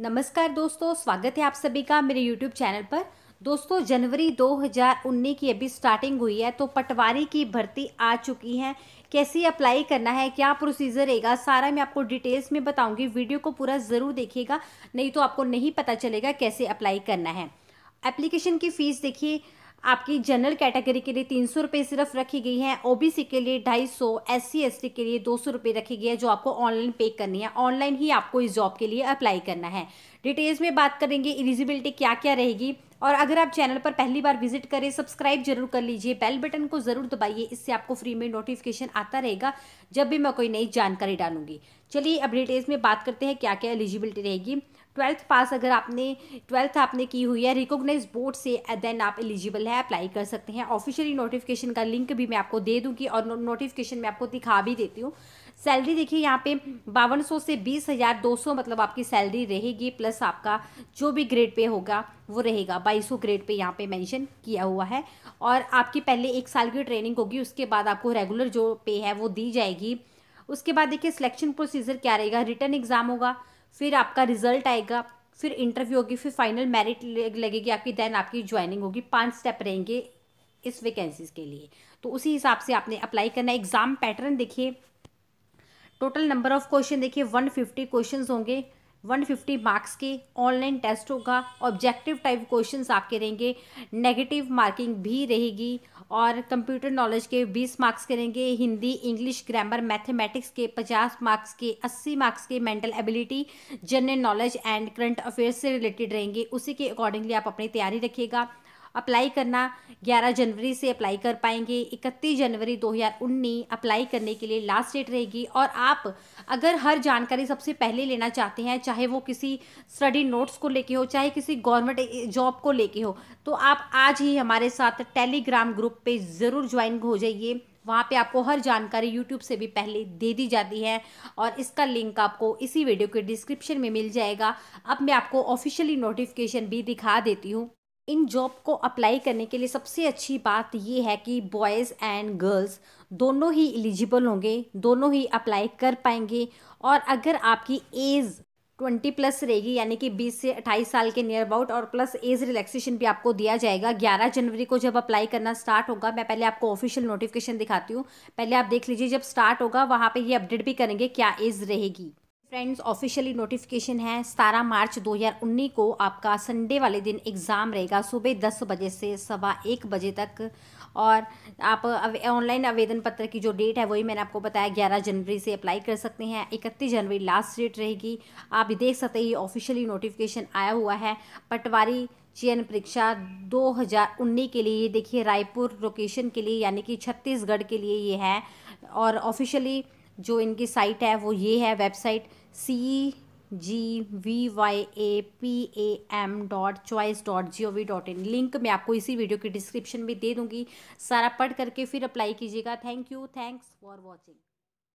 नमस्कार दोस्तों स्वागत है आप सभी का मेरे YouTube चैनल पर दोस्तों जनवरी 2019 की अभी स्टार्टिंग हुई है तो पटवारी की भर्ती आ चुकी है कैसे अप्लाई करना है क्या प्रोसीजर रहेगा सारा मैं आपको डिटेल्स में बताऊंगी वीडियो को पूरा ज़रूर देखिएगा नहीं तो आपको नहीं पता चलेगा कैसे अप्लाई करना है एप्लीकेशन की फ़ीस देखिए आपकी जनरल कैटेगरी के लिए तीन सौ रुपये सिर्फ रखी गई है ओबीसी के लिए ढाई सौ एस सी के लिए दो सौ रुपये रखी गई है जो आपको ऑनलाइन पे करनी है ऑनलाइन ही आपको इस जॉब के लिए अप्लाई करना है डिटेल्स में बात करेंगे एलिजिबिलिटी क्या क्या रहेगी और अगर आप चैनल पर पहली बार विजिट करें सब्सक्राइब जरूर कर लीजिए बेल बटन को ज़रूर दबाइए इससे आपको फ्री में नोटिफिकेशन आता रहेगा जब भी मैं कोई नई जानकारी डालूंगी चलिए अब डिटेल्स में बात करते हैं क्या क्या एलिजिबिलिटी रहेगी ट्वेल्थ पास अगर आपने ट्वेल्थ आपने की हुई है रिकॉग्नाइज बोर्ड से देन आप एलिजिबल है अप्लाई कर सकते हैं ऑफिशियली नोटिफिकेशन का लिंक भी मैं आपको दे दूंगी और नोटिफिकेशन मैं आपको दिखा भी देती हूँ सैलरी देखिए यहाँ पे बावन सौ से बीस हज़ार दो सौ मतलब आपकी सैलरी रहेगी प्लस आपका जो भी ग्रेड पे होगा वो रहेगा बाईस सौ ग्रेड पे यहाँ पे मेंशन किया हुआ है और आपकी पहले एक साल की ट्रेनिंग होगी उसके बाद आपको रेगुलर जो पे है वो दी जाएगी उसके बाद देखिए सिलेक्शन प्रोसीजर क्या रहेगा रिटर्न एग्ज़ाम होगा फिर आपका रिजल्ट आएगा फिर इंटरव्यू होगी फिर फाइनल मेरिट लगेगी आपकी देन आपकी ज्वाइनिंग होगी पांच स्टेप रहेंगे इस वैकेंसीज़ के लिए तो उसी हिसाब से आपने अप्लाई करना एग्ज़ाम पैटर्न देखिए टोटल नंबर ऑफ क्वेश्चन देखिए 150 क्वेश्चन होंगे 150 मार्क्स के ऑनलाइन टेस्ट होगा ऑब्जेक्टिव टाइप क्वेश्चंस आपके रहेंगे नेगेटिव मार्किंग भी रहेगी और कंप्यूटर नॉलेज के 20 मार्क्स के रहेंगे हिंदी इंग्लिश ग्रामर मैथमेटिक्स के 50 मार्क्स के 80 मार्क्स के mental ability general knowledge and current affairs से रिलेटेड रहेंगे उसी के अकॉर्डिंगली आप अपनी तैयारी रखिएगा अप्लाई करना 11 जनवरी से अप्लाई कर पाएंगे 31 जनवरी 2019 अप्लाई करने के लिए लास्ट डेट रहेगी और आप अगर हर जानकारी सबसे पहले लेना चाहते हैं चाहे वो किसी स्टडी नोट्स को लेके हो चाहे किसी गवर्नमेंट जॉब को लेके हो तो आप आज ही हमारे साथ टेलीग्राम ग्रुप पे ज़रूर ज्वाइन हो जाइए वहाँ पे आपको हर जानकारी यूट्यूब से भी पहले दे दी जाती है और इसका लिंक आपको इसी वीडियो के डिस्क्रिप्शन में मिल जाएगा अब मैं आपको ऑफिशियली नोटिफिकेशन भी दिखा देती हूँ इन जॉब को अप्लाई करने के लिए सबसे अच्छी बात ये है कि बॉयज़ एंड गर्ल्स दोनों ही एलिजिबल होंगे दोनों ही अप्लाई कर पाएंगे और अगर आपकी एज ट्वेंटी प्लस रहेगी यानी कि बीस से अट्ठाईस साल के नियर अबाउट और प्लस एज रिलैक्सेशन भी आपको दिया जाएगा ग्यारह जनवरी को जब अप्लाई करना स्टार्ट होगा मैं पहले आपको ऑफिशियल नोटिफिकेशन दिखाती हूँ पहले आप देख लीजिए जब स्टार्ट होगा वहाँ पे ये अपडेट भी करेंगे क्या एज रहेगी फ्रेंड्स ऑफिशियली नोटिफिकेशन है सतारह मार्च 2019 को आपका संडे वाले दिन एग्ज़ाम रहेगा सुबह दस बजे से सवा एक बजे तक और आप ऑनलाइन आवेदन पत्र की जो डेट है वही मैंने आपको बताया ग्यारह जनवरी से अप्लाई कर सकते हैं इकतीस जनवरी लास्ट डेट रहेगी आप देख सकते हैं ये ऑफिशियली नोटिफिकेशन आया हुआ है पटवारी चयन परीक्षा 2019 के लिए ये देखिए रायपुर लोकेशन के लिए यानी कि छत्तीसगढ़ के लिए ये है और ऑफिशियली जो इनकी साइट है वो ये है website C G V Y A P A M dot choice dot G O V dot in link मैं आपको इसी वीडियो की डिस्क्रिप्शन में दे दूँगी सारा पढ़ करके फिर अप्लाई कीजिएगा thank you thanks for watching